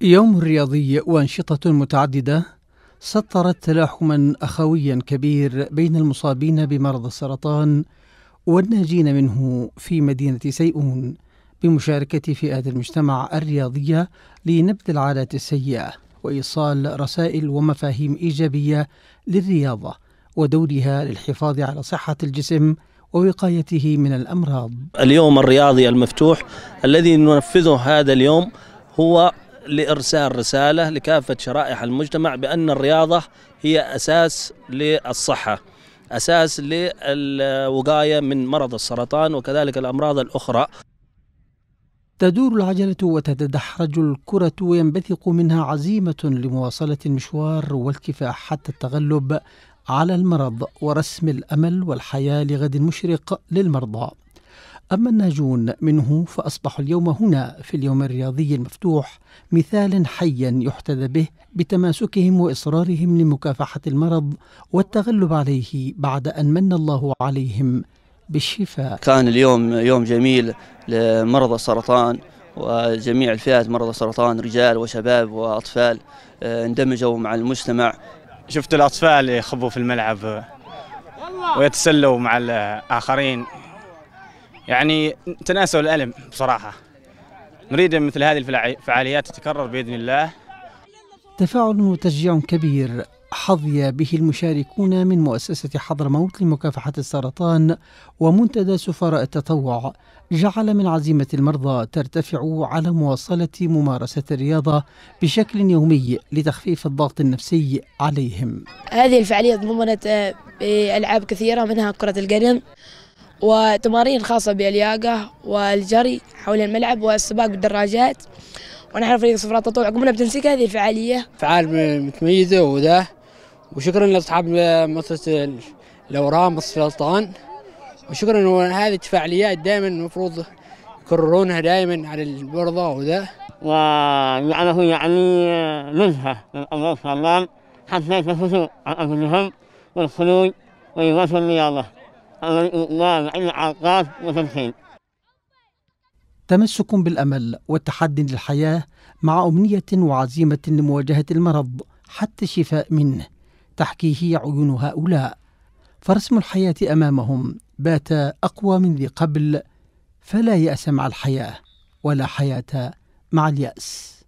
يوم رياضي وأنشطة متعددة سطرت تلاحما أخويا كبير بين المصابين بمرض السرطان والناجين منه في مدينة سيئون بمشاركة فئات المجتمع الرياضية لنبذ العادات السيئة وإيصال رسائل ومفاهيم إيجابية للرياضة ودورها للحفاظ على صحة الجسم ووقايته من الأمراض اليوم الرياضي المفتوح الذي ننفذه هذا اليوم هو لإرسال رسالة لكافة شرائح المجتمع بأن الرياضة هي أساس للصحة أساس للوقاية من مرض السرطان وكذلك الأمراض الأخرى تدور العجلة وتتدحرج الكرة وينبثق منها عزيمة لمواصلة المشوار والكفاح حتى التغلب على المرض ورسم الأمل والحياة لغد مشرق للمرضى أما الناجون منه فأصبحوا اليوم هنا في اليوم الرياضي المفتوح مثالا حيا يحتذى به بتماسكهم وإصرارهم لمكافحة المرض والتغلب عليه بعد أن من الله عليهم بالشفاء كان اليوم يوم جميل لمرضى السرطان وجميع الفئات مرضى السرطان رجال وشباب وأطفال آه، اندمجوا مع المجتمع شفت الأطفال يخبوا في الملعب ويتسلوا مع الآخرين يعني تناسوا الألم بصراحة نريد مثل هذه الفعاليات تتكرر بإذن الله تفاعل وتشجيع كبير حظي به المشاركون من مؤسسة حضرموت لمكافحة السرطان ومنتدى سفراء التطوع جعل من عزيمة المرضى ترتفع على مواصلة ممارسة الرياضة بشكل يومي لتخفيف الضغط النفسي عليهم هذه الفعالية ضمنت آه، ألعاب كثيرة منها كرة القدم وتمارين خاصة باللياقة والجري حول الملعب والسباق بالدراجات ونحن فريق صفرات تطوع قمنا بتنسيق هذه الفعالية فعال متميزة وذا وشكرا لأصحاب مؤسسة الأورام السلطان وشكرا وهذه التفاعليات دائما المفروض يكررونها دائما على البرضة وذا وجعله يعني نزهة للأمر السلطان حتى يتفسوا عن أنفسهم والخلود ويواصلوا الرياضة تمسك بالأمل والتحدي للحياة مع أمنية وعزيمة لمواجهة المرض حتى الشفاء منه تحكيه عيون هؤلاء فرسم الحياة أمامهم بات أقوى من ذي قبل فلا يأس مع الحياة ولا حياة مع اليأس